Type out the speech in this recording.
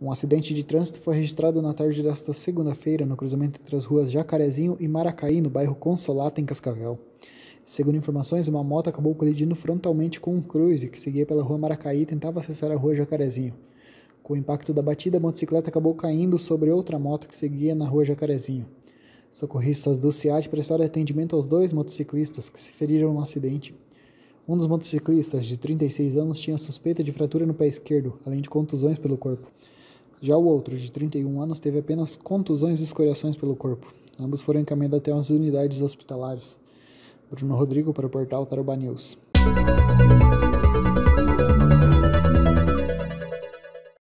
Um acidente de trânsito foi registrado na tarde desta segunda-feira no cruzamento entre as ruas Jacarezinho e Maracaí, no bairro Consolata, em Cascavel. Segundo informações, uma moto acabou colidindo frontalmente com um cruze que seguia pela rua Maracaí e tentava acessar a rua Jacarezinho. Com o impacto da batida, a motocicleta acabou caindo sobre outra moto que seguia na rua Jacarezinho. Socorristas do SEAD prestaram atendimento aos dois motociclistas que se feriram no acidente. Um dos motociclistas, de 36 anos, tinha suspeita de fratura no pé esquerdo, além de contusões pelo corpo. Já o outro, de 31 anos, teve apenas contusões e escoriações pelo corpo. Ambos foram encaminhados até as unidades hospitalares. Bruno Rodrigo para o portal Tarubá News.